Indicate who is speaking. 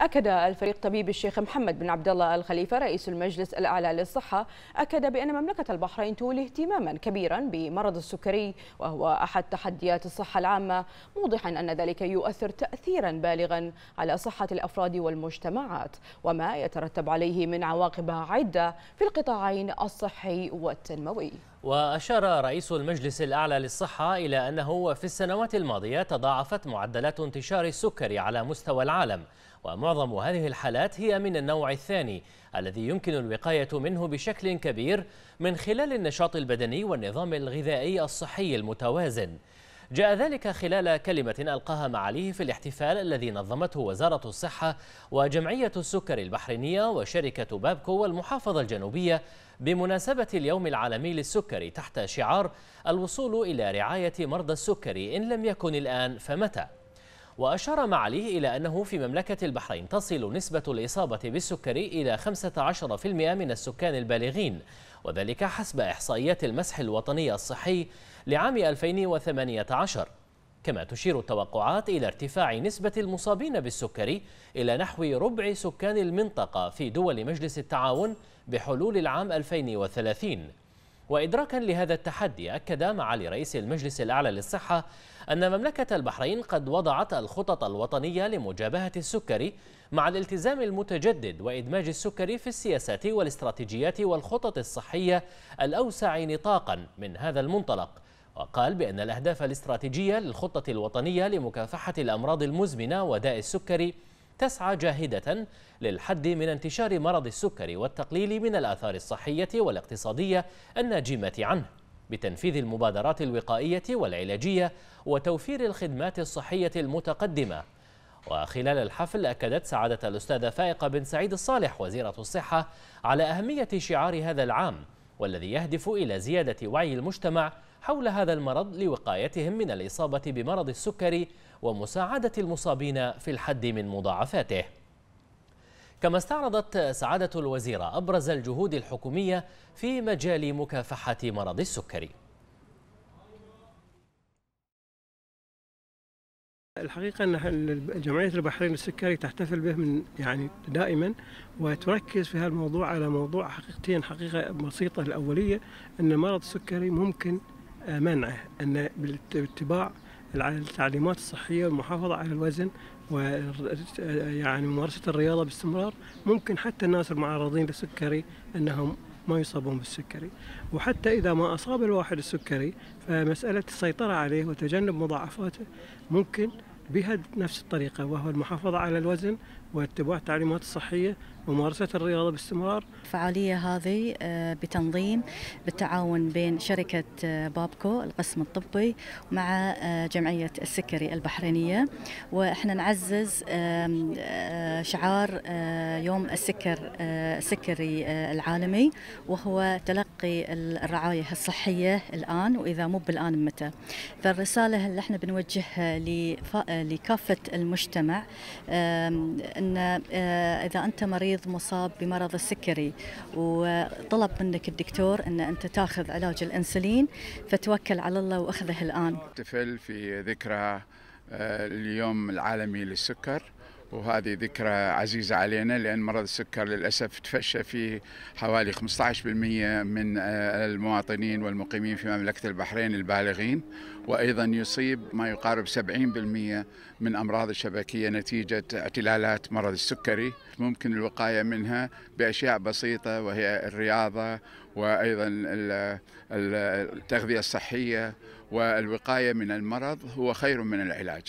Speaker 1: أكد الفريق طبيب الشيخ محمد بن عبد الله الخليفة رئيس المجلس الأعلى للصحة أكد بأن مملكة البحرين تولي اهتماما كبيرا بمرض السكري وهو أحد تحديات الصحة العامة موضحا أن ذلك يؤثر تأثيرا بالغا على صحة الأفراد والمجتمعات وما يترتب عليه من عواقب عدة في القطاعين الصحي والتنموي
Speaker 2: وأشار رئيس المجلس الأعلى للصحة إلى أنه في السنوات الماضية تضاعفت معدلات انتشار السكري على مستوى العالم ومع معظم هذه الحالات هي من النوع الثاني الذي يمكن الوقاية منه بشكل كبير من خلال النشاط البدني والنظام الغذائي الصحي المتوازن جاء ذلك خلال كلمة ألقاها معاليه في الاحتفال الذي نظمته وزارة الصحة وجمعية السكر البحرينية وشركة بابكو والمحافظة الجنوبية بمناسبة اليوم العالمي للسكري تحت شعار الوصول إلى رعاية مرضى السكري إن لم يكن الآن فمتى؟ وأشار معاليه إلى أنه في مملكة البحرين تصل نسبة الإصابة بالسكري إلى 15% من السكان البالغين وذلك حسب إحصائيات المسح الوطني الصحي لعام 2018 كما تشير التوقعات إلى ارتفاع نسبة المصابين بالسكري إلى نحو ربع سكان المنطقة في دول مجلس التعاون بحلول العام 2030 وإدراكا لهذا التحدي أكد معالي رئيس المجلس الأعلى للصحة أن مملكة البحرين قد وضعت الخطط الوطنية لمجابهة السكري مع الالتزام المتجدد وإدماج السكري في السياسات والاستراتيجيات والخطط الصحية الأوسع نطاقا من هذا المنطلق وقال بأن الأهداف الاستراتيجية للخطة الوطنية لمكافحة الأمراض المزمنة وداء السكري تسعى جاهدة للحد من انتشار مرض السكري والتقليل من الآثار الصحية والاقتصادية الناجمة عنه بتنفيذ المبادرات الوقائية والعلاجية وتوفير الخدمات الصحية المتقدمة وخلال الحفل أكدت سعادة الأستاذة فائقة بن سعيد الصالح وزيرة الصحة على أهمية شعار هذا العام والذي يهدف إلى زيادة وعي المجتمع حول هذا المرض لوقايتهم من الإصابة بمرض السكري ومساعدة المصابين في الحد من مضاعفاته كما استعرضت سعادة الوزيرة أبرز الجهود الحكومية في مجال مكافحة مرض السكري
Speaker 3: الحقيقة أن جمعية البحرين السكري تحتفل به من يعني دائما وتركز في هذا الموضوع على موضوع حقيقتين حقيقة بسيطة الأولية أن مرض السكري ممكن آه، منعه أن باتباع التعليمات الصحية والمحافظة على الوزن و يعني ممارسة الرياضة باستمرار ممكن حتى الناس المعرضين للسكري أنهم ما يصابون بالسكري وحتى إذا ما أصاب الواحد السكري فمسألة السيطرة عليه وتجنب مضاعفاته ممكن بهذه نفس الطريقة وهو المحافظة على الوزن واتباع التعليمات الصحية وممارسة الرياضة باستمرار
Speaker 1: الفعالية هذه آه، بتنظيم بالتعاون بين شركة آه، بابكو القسم الطبي مع آه، جمعية السكري البحرينية وإحنا نعزز شعار يوم السكر السكري العالمي وهو تلقي الرعاية الصحية الآن وإذا مو بالآن متى فالرسالة اللي احنا بنوجهها لكافة المجتمع ان آه، اذا انت مريض مصاب بمرض السكري وطلب منك الدكتور ان انت تاخذ علاج الانسولين فتوكل على الله واخذه الان.
Speaker 4: احتفل في ذكرى آه، اليوم العالمي للسكر وهذه ذكرى عزيزة علينا لأن مرض السكر للأسف تفشى فيه حوالي 15% من آه، المواطنين والمقيمين في مملكة البحرين البالغين وأيضا يصيب ما يقارب 70% من أمراض الشبكية نتيجة اعتلالات مرض السكري ممكن الوقاية منها بأشياء بسيطة وهي الرياضة وأيضا التغذية الصحية والوقاية من المرض هو خير من العلاج